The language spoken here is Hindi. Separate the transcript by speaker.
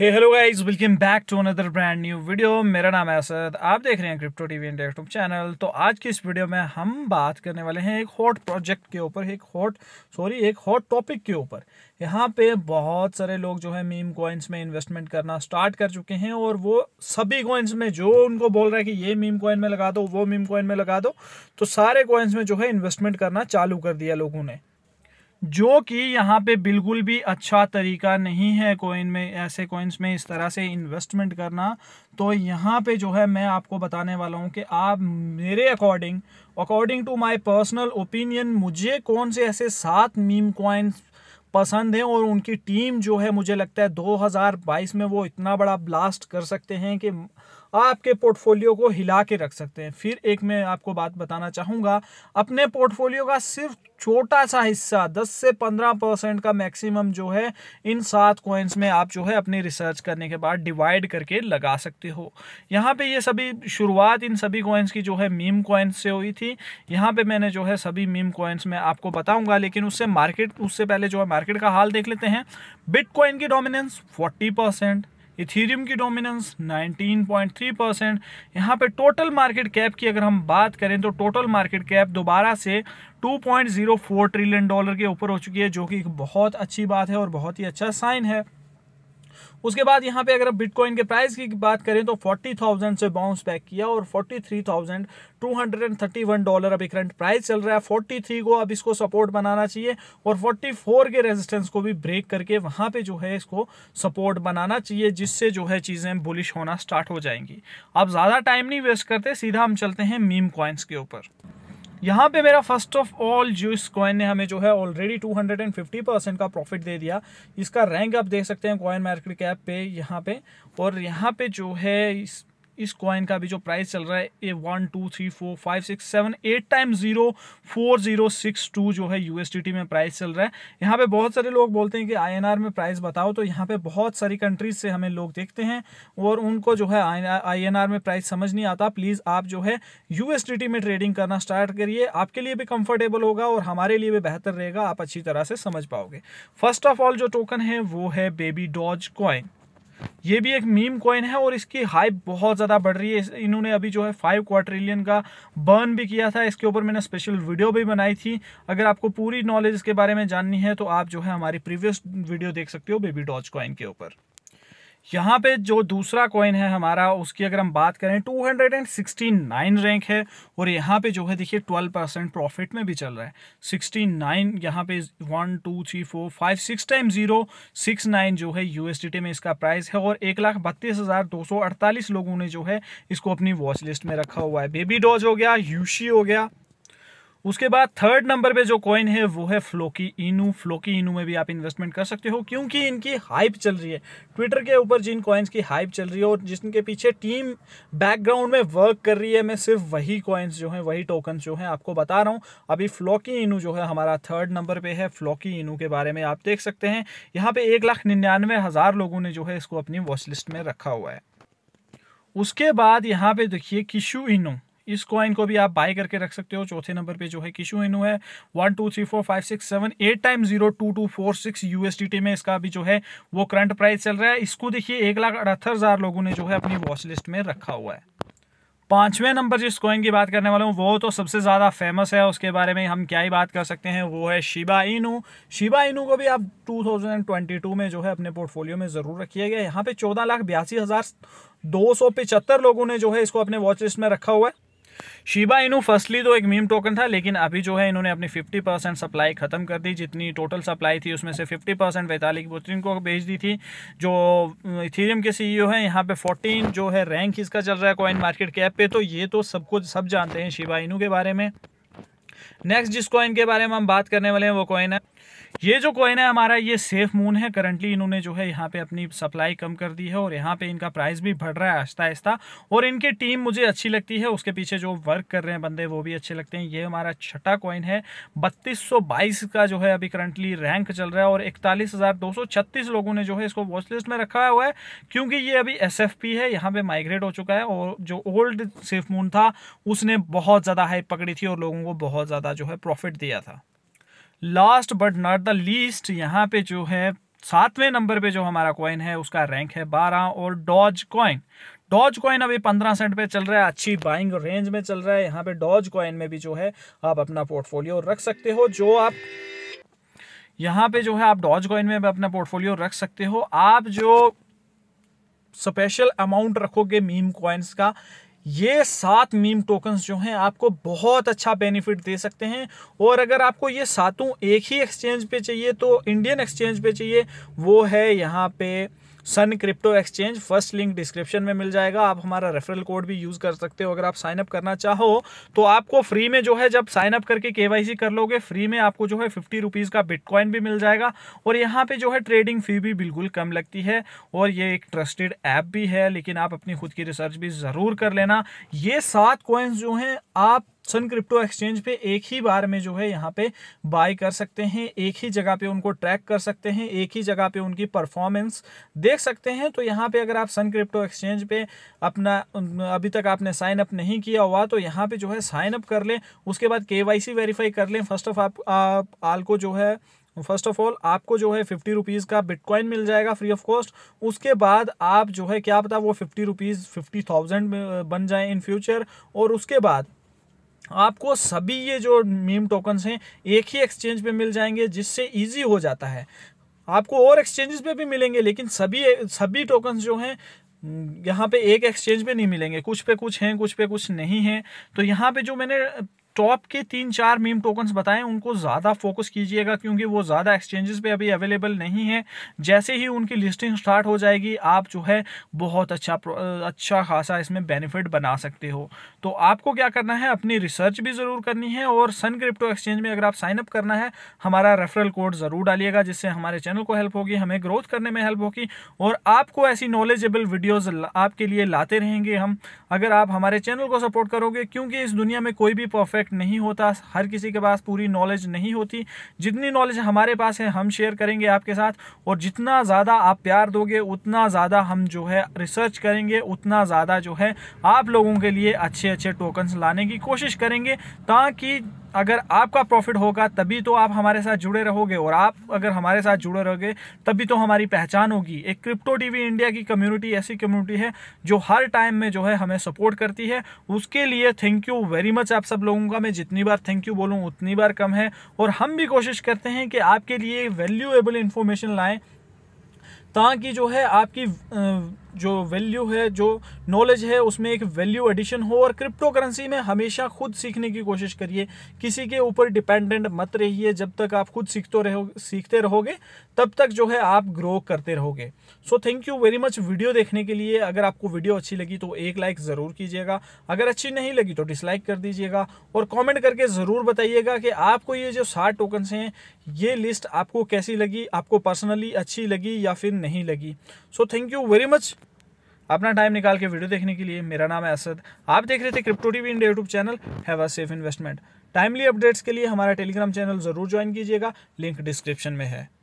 Speaker 1: hey hello guys welcome back to another brand new video मेरा नाम है असद आप देख रहे हैं crypto TV and YouTube channel तो आज की इस वीडियो में हम बात करने वाले हैं एक हॉट प्रोजेक्ट के ऊपर एक हॉट सॉरी एक हॉट टॉपिक के ऊपर यहाँ पे बहुत सारे लोग जो है मीम कॉइन्स में इन्वेस्टमेंट करना स्टार्ट कर चुके हैं और वो सभी कॉइन्स में जो उनको बोल रहा है कि ये मीम कॉइन में लगा दो वो मीम कॉइन में लगा दो तो सारे कॉइन्स में जो है इन्वेस्टमेंट करना चालू कर दिया लोगों ने जो कि यहाँ पे बिल्कुल भी अच्छा तरीका नहीं है कोइन में ऐसे कोइंस में इस तरह से इन्वेस्टमेंट करना तो यहाँ पे जो है मैं आपको बताने वाला हूँ कि आप मेरे according according to my personal opinion मुझे कौन से ऐसे सात मीम कोइंस पसंद हैं और उनकी टीम जो है मुझे लगता है 2022 में वो इतना बड़ा ब्लास्ट कर सकते हैं कि आपके पोर्टफोलियो को हिला के रख सकते हैं फिर एक मैं आपको बात बताना चाहूँगा अपने पोर्टफोलियो का सिर्फ छोटा सा हिस्सा 10 से 15 परसेंट का मैक्सिमम जो है इन सात कॉइन्स में आप जो है अपनी रिसर्च करने के बाद डिवाइड करके लगा सकते हो यहाँ पे ये सभी शुरुआत इन सभी कॉइन्स की जो है मीम कॉइन्स से हुई थी यहाँ पे मैंने जो है सभी मीम कॉइन्स में आपको बताऊंगा लेकिन उससे मार्केट उससे पहले जो है मार्केट का हाल देख लेते हैं बिट की डोमिनेंस फोर्टी परसेंट इथीरियम की डोमिनेंस 19.3 परसेंट यहाँ पे टोटल मार्केट कैप की अगर हम बात करें तो टोटल मार्केट कैप दोबारा से 2.04 ट्रिलियन डॉलर के ऊपर हो चुकी है जो कि एक बहुत अच्छी बात है और बहुत ही अच्छा साइन है उसके बाद यहाँ पे अगर बिटकॉइन के प्राइस की बात करें तो 40,000 से बाउंस बैक किया और 43,231 डॉलर अभी करंट प्राइस चल रहा है 43 को अब इसको सपोर्ट बनाना चाहिए और 44 के रेजिस्टेंस को भी ब्रेक करके वहाँ पे जो है इसको सपोर्ट बनाना चाहिए जिससे जो है चीज़ें बुलिश होना स्टार्ट हो जाएंगी अब ज़्यादा टाइम नहीं वेस्ट करते सीधा हम चलते हैं मीम कॉइन्स के ऊपर यहाँ पे मेरा फर्स्ट ऑफ ऑल जो इस कॉइन ने हमें जो है ऑलरेडी 250 परसेंट का प्रॉफिट दे दिया इसका रैंक आप देख सकते हैं कॉइन मार्केट कैप पे यहाँ पे और यहाँ पे जो है इस इस कॉइन का भी जो प्राइस चल रहा है ये one two three four five six seven eight time zero four zero six two जो है यूएसडीटी में प्राइस चल रहा है यहाँ पे बहुत सारे लोग बोलते हैं कि आईएनआर में प्राइस बताओ तो यहाँ पे बहुत सारी कंट्रीज से हमें लोग देखते हैं और उनको जो है आई में प्राइस समझ नहीं आता प्लीज़ आप जो है यू में ट्रेडिंग करना स्टार्ट करिए आपके लिए भी कम्फर्टेबल होगा और हमारे लिए भी बेहतर रहेगा आप अच्छी तरह से समझ पाओगे फर्स्ट ऑफ ऑल जो टोकन है वो है बेबी डॉज कॉइन ये भी एक मीम कॉइन है और इसकी हाइप बहुत ज़्यादा बढ़ रही है इन्होंने अभी जो है फाइव क्वार्ट्रिलियन का बर्न भी किया था इसके ऊपर मैंने स्पेशल वीडियो भी बनाई थी अगर आपको पूरी नॉलेज इसके बारे में जाननी है तो आप जो है हमारी प्रीवियस वीडियो देख सकते हो बेबी डॉच कॉइन के ऊपर यहाँ पे जो दूसरा कॉइन है हमारा उसकी अगर हम बात करें 269 रैंक है और यहाँ पे जो है देखिए 12 परसेंट प्रॉफिट में भी चल रहा है 69 यहाँ पे one two three four five six time zero six nine जो है यू में इसका प्राइस है और एक लाख बत्तीस हज़ार दो सौ अड़तालीस लोगों ने जो है इसको अपनी वॉच लिस्ट में रखा हुआ है बेबी डॉज हो गया यूशी हो गया उसके बाद थर्ड नंबर पे जो कॉइन है वो है फ्लोकी इनू फ्लोकी इनू में भी आप इन्वेस्टमेंट कर सकते हो क्योंकि इनकी हाइप चल रही है ट्विटर के ऊपर जिन कॉइन्स की हाइप चल रही है और जिनके पीछे टीम बैकग्राउंड में वर्क कर रही है मैं सिर्फ वही कॉइन्स जो हैं वही टोकन्स जो हैं आपको बता रहा हूँ अभी फ्लोकी इनू जो है हमारा थर्ड नंबर पर है फ्लोकी इनू के बारे में आप देख सकते हैं यहाँ पर एक लाख निन्यानवे हज़ार लोगों ने जो है इसको अपनी वॉच लिस्ट में रखा हुआ है उसके बाद यहाँ पे देखिए किशु इनू इस कॉइन को भी आप बाय करके रख सकते हो चौथे नंबर पे जो है किशु इनू है one two three four five six seven eight time zero two two four six USDT में इसका अभी जो है वो करंट प्राइस चल रहा है इसको देखिए एक लाख अठहत्तर हज़ार लोगों ने जो है अपनी वॉच लिस्ट में रखा हुआ है पांचवें नंबर जिस कॉइन की बात करने वाला हूँ वो तो सबसे ज़्यादा फेमस है उसके बारे में हम क्या ही बात कर सकते हैं वो है शिबा इनू शिबा इनू को भी आप 2022 में जो है अपने पोर्टफोलियो में ज़रूर रखिएगा यहाँ पे चौदह लाख बयासी हज़ार दो सौ पिचहत्तर लोगों ने जो है इसको अपने वॉच लिस्ट में रखा हुआ है शिबा इनू फर्स्टली तो एक मीम टोकन था लेकिन अभी जो है इन्होंने अपनी 50 परसेंट सप्लाई ख़त्म कर दी जितनी टोटल सप्लाई थी उसमें से 50 परसेंट वैताली बुतरिन को भेज दी थी जो इथेरियम के सीईओ हैं यहाँ पे 14 जो है रैंक इसका चल रहा है कॉइन मार्केट कैप पे तो ये तो सबको सब जानते हैं शिबा इनू के बारे में नेक्स्ट जिस कॉइन के बारे में हम बात करने वाले हैं वो कॉइन है ये जो कॉइन है हमारा ये सेफ मून है करंटली इन्होंने जो है यहाँ पे अपनी सप्लाई कम कर दी है और यहाँ पे इनका प्राइस भी बढ़ रहा है आहिस्ता आहिस्ता और इनकी टीम मुझे अच्छी लगती है उसके पीछे जो वर्क कर रहे हैं बंदे वो भी अच्छे लगते हैं ये हमारा छठा कॉइन है बत्तीस का जो है अभी करंटली रैंक चल रहा है और इकतालीस लोगों ने जो है इसको वॉच लिस्ट में रखा हुआ है क्योंकि ये अभी एस है यहाँ पे माइग्रेट हो चुका है और जो ओल्ड सेफ मून था उसने बहुत ज़्यादा हाइप पकड़ी थी और लोगों को बहुत ज़्यादा जो है प्रॉफिट दिया था last but not the least यहाँ पे जो है सातवें नंबर पे जो हमारा कॉइन है उसका रैंक है बारह और डॉज कॉइन डॉज कॉइन अभी पंद्रह सेंट पे चल रहा है अच्छी बाइंग रेंज में चल रहा है यहाँ पे डॉज कॉइन में भी जो है आप अपना पोर्टफोलियो रख सकते हो जो आप यहाँ पे जो है आप डॉज कॉइन में अपना पोर्टफोलियो रख सकते हो आप जो स्पेशल अमाउंट रखोगे मीम कॉइन्स का ये सात मीम टोकन्स जो हैं आपको बहुत अच्छा बेनिफिट दे सकते हैं और अगर आपको ये सातों एक ही एक्सचेंज पे चाहिए तो इंडियन एक्सचेंज पे चाहिए वो है यहाँ पे Sun crypto exchange first link description में मिल जाएगा आप हमारा रेफरल कोड भी यूज़ कर सकते हो अगर आप साइनअप करना चाहो तो आपको फ्री में जो है जब साइनअप करके के कर लोगे फ्री में आपको जो है फिफ्टी रुपीज़ का बिटकॉइन भी मिल जाएगा और यहाँ पे जो है ट्रेडिंग फ़ी भी बिल्कुल कम लगती है और ये एक ट्रस्टेड ऐप भी है लेकिन आप अपनी खुद की रिसर्च भी ज़रूर कर लेना ये सात कॉइन्स जो हैं आप सन क्रिप्टो एक्सचेंज पे एक ही बार में जो है यहाँ पे बाय कर सकते हैं एक ही जगह पे उनको ट्रैक कर सकते हैं एक ही जगह पे उनकी परफॉर्मेंस देख सकते हैं तो यहाँ पे अगर आप सन क्रिप्टो एक्सचेंज पे अपना अभी तक आपने साइन अप नहीं किया हुआ तो यहाँ पे जो है साइन अप कर लें उसके बाद के वाई वेरीफाई कर लें फर्स्ट ऑफ आप, आप आल को जो है फर्स्ट ऑफ ऑल आपको जो है फिफ्टी रुपीज़ का बिटकॉइन मिल जाएगा फ्री ऑफ कॉस्ट उसके बाद आप जो है क्या पता वो फिफ्टी रुपीज़ फिफ्टी थाउजेंड बन जाए इन फ्यूचर और उसके बाद आपको सभी ये जो मीम टोकन्स हैं एक ही एक्सचेंज पे मिल जाएंगे जिससे इजी हो जाता है आपको और एक्सचेंजेस पे भी मिलेंगे लेकिन सभी सभी टोकन्स जो हैं यहाँ पे एक एक्सचेंज पे नहीं मिलेंगे कुछ पे कुछ हैं कुछ पे कुछ नहीं हैं तो यहाँ पे जो मैंने टॉप के तीन चार मीम टोकन्स बताएं उनको ज़्यादा फोकस कीजिएगा क्योंकि वो ज़्यादा एक्सचेंजेस पे अभी अवेलेबल नहीं है जैसे ही उनकी लिस्टिंग स्टार्ट हो जाएगी आप जो है बहुत अच्छा अच्छा खासा इसमें बेनिफिट बना सकते हो तो आपको क्या करना है अपनी रिसर्च भी ज़रूर करनी है और सन क्रिप्टो एक्सचेंज में अगर आप साइनअप करना है हमारा रेफरल कोड ज़रूर डालिएगा जिससे हमारे चैनल को हेल्प होगी हमें ग्रोथ करने में हेल्प होगी और आपको ऐसी नॉलेजेबल वीडियोज़ आपके लिए लाते रहेंगे हम अगर आप हमारे चैनल को सपोर्ट करोगे क्योंकि इस दुनिया में कोई भी परफेक्ट परफेक्ट नहीं होता हर किसी के पास पूरी नॉलेज नहीं होती जितनी नॉलेज हमारे पास है हम शेयर करेंगे आपके साथ और जितना ज़्यादा आप प्यार दोगे उतना ज़्यादा हम जो है रिसर्च करेंगे उतना ज़्यादा जो है आप लोगों के लिए अच्छे अच्छे टोकन्स लाने की कोशिश करेंगे ताकि अगर आपका प्रॉफिट होगा तभी तो आप हमारे साथ जुड़े रहोगे और आप अगर हमारे साथ जुड़े रहोगे तभी तो हमारी पहचान होगी एक क्रिप्टो टीवी इंडिया की कम्युनिटी ऐसी कम्युनिटी है जो हर टाइम में जो है हमें सपोर्ट करती है उसके लिए थैंक यू वेरी मच आप सब लोगों का मैं जितनी बार थैंक यू बोलूँ उतनी बार कम है और हम भी कोशिश करते हैं कि आपके लिए वैल्यूएबल इन्फॉर्मेशन लाएँ ताकि जो है आपकी जो वैल्यू है जो नॉलेज है उसमें एक वैल्यू एडिशन हो और क्रिप्टो करेंसी में हमेशा खुद सीखने की कोशिश करिए किसी के ऊपर डिपेंडेंट मत रहिए जब तक आप खुद सीखते रहो सीखते रहोगे तब तक जो है आप ग्रो करते रहोगे so thank you very much video देखने के लिए अगर आपको वीडियो अच्छी लगी तो एक लाइक ज़रूर कीजिएगा अगर अच्छी नहीं लगी तो डिसलाइक कर दीजिएगा और कॉमेंट करके ज़रूर बताइएगा कि आपको ये जो सात टोकन्स हैं ये लिस्ट आपको कैसी लगी आपको पर्सनली अच्छी लगी या फिर नहीं लगी so thank you very much अपना टाइम निकाल के वीडियो देखने के लिए मेरा नाम है असद आप देख रहे थे crypto TV India YouTube channel have a safe investment timely updates के लिए हमारा टेलीग्राम चैनल ज़रूर ज्वाइन कीजिएगा लिंक डिस्क्रिप्शन में है